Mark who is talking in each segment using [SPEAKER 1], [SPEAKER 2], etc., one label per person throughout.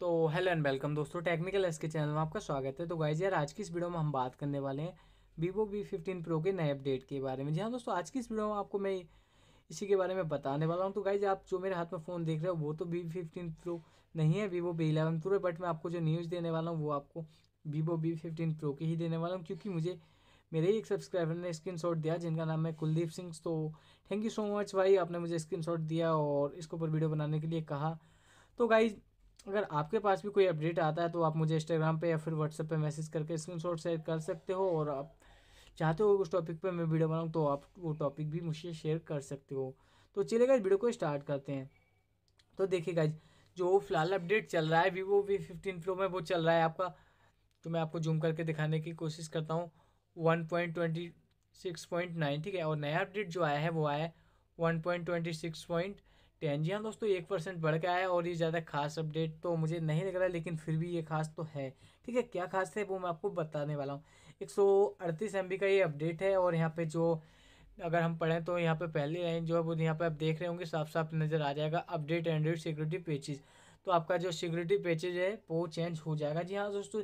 [SPEAKER 1] तो hello and welcome दोस्तों technical S के चैनल में आपका स्वागत है तो गाइज यार आज की इस वीडियो में हम बात करने वाले हैं वीवो वी फिफ्टीन प्रो के नए अपडेट के बारे में जी हाँ दोस्तों आज की इस वीडियो में आपको मैं इसी के बारे में बताने वाला हूँ तो गाइज आप जो मेरे हाथ में फ़ोन देख रहे हो वो तो वी फिफ्टीन प्रो नहीं है Vivo V eleven pro but मैं आपको जो न्यूज़ देने वाला हूँ वो आपको वीवो वी फिफ्टीन प्रो के ही देने वाला हूँ क्योंकि मुझे मेरे ही एक सब्सक्राइबर ने स्क्रीन दिया जिनका नाम है कुलदीप सिंह तो थैंक यू सो मच भाई आपने मुझे स्क्रीन दिया और इसके ऊपर वीडियो बनाने के लिए कहा तो गाइज अगर आपके पास भी कोई अपडेट आता है तो आप मुझे इंस्टाग्राम पे या फिर व्हाट्सएप पे मैसेज करके शॉट शेयर कर सकते हो और आप चाहते हो उस टॉपिक पे मैं वीडियो बनाऊँ तो आप वो टॉपिक भी मुझसे शेयर कर सकते हो तो चलिए गाइज वीडियो को स्टार्ट करते हैं तो देखिए गाइज जो फिलहाल अपडेट चल रहा है वीवो वी फिफ्टीन प्रो में वो चल रहा है आपका तो मैं आपको जूम करके दिखाने की कोशिश करता हूँ one point twenty six point nine ठीक है और नया अपडेट जो आया है वो आया है one point twenty six point ten जी हाँ दोस्तों एक परसेंट बढ़ गया है और ये ज़्यादा खास अपडेट तो मुझे नहीं लग रहा लेकिन फिर भी ये खास तो है ठीक है क्या खास है वो मैं आपको बताने वाला हूँ एक सौ अड़तीस एम बी का ये अपडेट है और यहाँ पे जो अगर हम पढ़ें तो यहाँ पे पहली लाइन जो है वो यहाँ पे आप देख रहे होंगे साफ साफ नज़र आ जाएगा अपडेट एंड्रॉइड सिक्योरिटी पेचेज तो आपका जो सिक्योरिटी पेचेज है वो चेंज हो जाएगा जी हाँ दोस्तों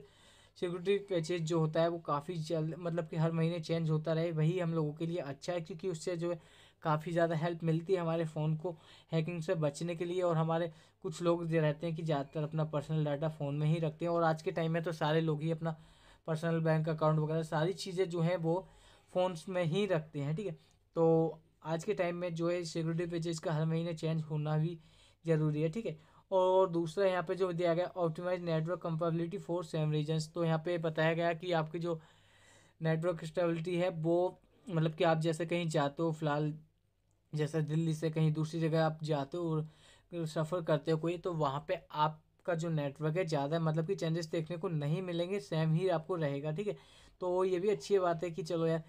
[SPEAKER 1] सिक्योरिटी पैचेज जो होता है वो काफ़ी जल्द मतलब कि हर महीने चेंज होता रहे वही हम लोगों के लिए अच्छा है क्योंकि उससे जो है काफ़ी ज़्यादा हेल्प मिलती है हमारे फ़ोन को हैकिंग से बचने के लिए और हमारे कुछ लोग जो रहते हैं कि ज़्यादातर अपना पर्सनल डाटा फ़ोन में ही रखते हैं और आज के टाइम में तो सारे लोग ही अपना पर्सनल बैंक अकाउंट वगैरह सारी चीज़ें जो हैं वो फ़ोन में ही रखते हैं ठीक है तो आज के टाइम में जो है सिक्योरिटी पेजेस का हर महीने चेंज होना भी ज़रूरी है ठीक है और दूसरा यहाँ पे जो दिया गया optimize network compatibility for same reasons तो यहाँ पे बताया गया कि आपकी जो नेटवर्क स्टेबिलिटी है वो मतलब कि आप जैसे कहीं जाते हो फिलहाल जैसे दिल्ली से कहीं दूसरी जगह आप जाते हो सफ़र करते हो कोई तो वहाँ पे आपका जो नेटवर्क है ज़्यादा मतलब कि चेंजेस देखने को नहीं मिलेंगे सेम ही आपको रहेगा ठीक है तो ये भी अच्छी बात है कि चलो यार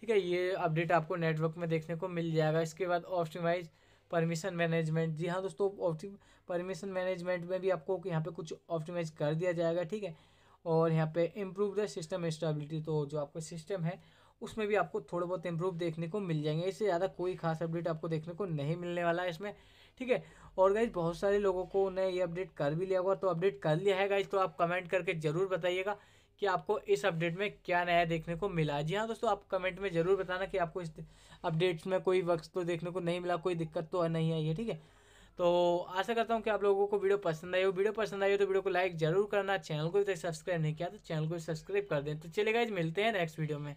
[SPEAKER 1] ठीक है ये अपडेट आपको नेटवर्क में देखने को मिल जाएगा इसके बाद ऑप्टिमाइज़ परमिशन मैनेजमेंट जी हाँ दोस्तों ऑप्टिम परमिशन मैनेजमेंट में भी आपको यहाँ पे कुछ ऑप्टिमाइज कर दिया जाएगा ठीक है और यहाँ पे इम्प्रूव द सिस्टम स्टेबिलिटी तो जो आपका सिस्टम है उसमें भी आपको थोड़े बहुत इम्प्रूव देखने को मिल जाएंगे इससे ज़्यादा कोई खास अपडेट आपको देखने को नहीं मिलने वाला है इसमें ठीक है और गाइज बहुत सारे लोगों को ने ये अपडेट कर भी लिया होगा तो अपडेट कर लिया है गाइज तो आप कमेंट करके ज़रूर बताइएगा कि आपको इस अपडेट में क्या नया देखने को मिला जी हाँ दोस्तों आप कमेंट में ज़रूर बताना कि आपको इस अपडेट्स में कोई वक्त तो देखने को नहीं मिला कोई दिक्कत तो नहीं आई है ठीक है तो आशा करता हूँ कि आप लोगों को वीडियो पसंद आई हो वीडियो पसंद आई हो तो वीडियो को लाइक जरूर करना चैनल को भी तक सब्सक्राइब नहीं किया तो चैनल को सब्सक्राइब कर दें तो चलेगा मिलते हैं नेक्स्ट वीडियो में